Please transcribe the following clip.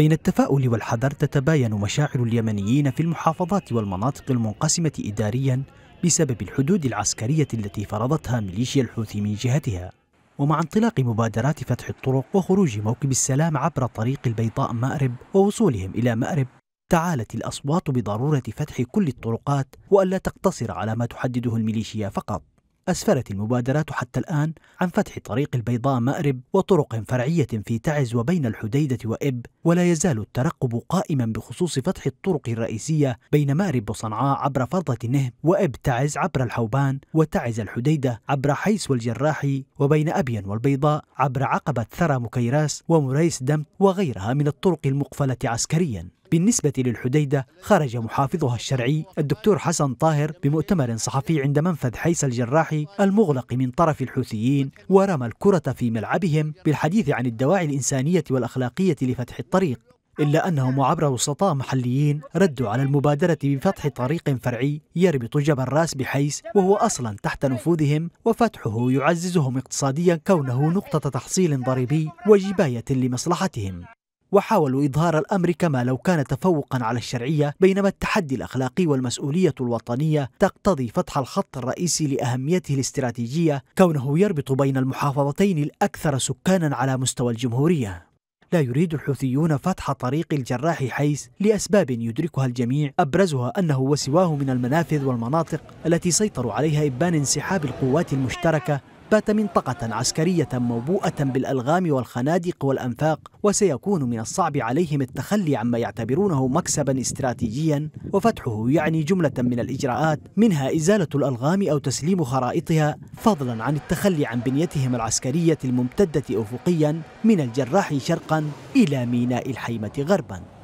بين التفاؤل والحذر تتباين مشاعر اليمنيين في المحافظات والمناطق المنقسمة إداريا بسبب الحدود العسكرية التي فرضتها ميليشيا الحوثي من جهتها ومع انطلاق مبادرات فتح الطرق وخروج موكب السلام عبر طريق البيضاء مأرب ووصولهم إلى مأرب تعالت الأصوات بضرورة فتح كل الطرقات وألا تقتصر على ما تحدده الميليشيا فقط أسفرت المبادرات حتى الآن عن فتح طريق البيضاء مأرب وطرق فرعية في تعز وبين الحديدة وإب ولا يزال الترقب قائما بخصوص فتح الطرق الرئيسية بين مأرب وصنعاء عبر فرضة نهم وإب تعز عبر الحوبان وتعز الحديدة عبر حيس والجراحي وبين أبين والبيضاء عبر عقبة ثرى مكيراس ومريس دم وغيرها من الطرق المقفلة عسكرياً بالنسبة للحديدة خرج محافظها الشرعي الدكتور حسن طاهر بمؤتمر صحفي عند منفذ حيس الجراحي المغلق من طرف الحوثيين ورمى الكرة في ملعبهم بالحديث عن الدواعي الإنسانية والأخلاقية لفتح الطريق إلا أنهم عبر وسطاء محليين ردوا على المبادرة بفتح طريق فرعي يربط جبل راس بحيس وهو أصلا تحت نفوذهم وفتحه يعززهم اقتصاديا كونه نقطة تحصيل ضريبي وجباية لمصلحتهم وحاولوا إظهار الأمر كما لو كان تفوقا على الشرعية بينما التحدي الأخلاقي والمسؤولية الوطنية تقتضي فتح الخط الرئيسي لأهميته الاستراتيجية كونه يربط بين المحافظتين الأكثر سكانا على مستوى الجمهورية لا يريد الحوثيون فتح طريق الجراح حيث لأسباب يدركها الجميع أبرزها أنه وسواه من المنافذ والمناطق التي سيطروا عليها إبان انسحاب القوات المشتركة بات منطقة عسكرية موبوءة بالألغام والخنادق والأنفاق وسيكون من الصعب عليهم التخلي عما يعتبرونه مكسبا استراتيجيا وفتحه يعني جملة من الإجراءات منها إزالة الألغام أو تسليم خرائطها فضلا عن التخلي عن بنيتهم العسكرية الممتدة أفقيا من الجراح شرقا إلى ميناء الحيمة غربا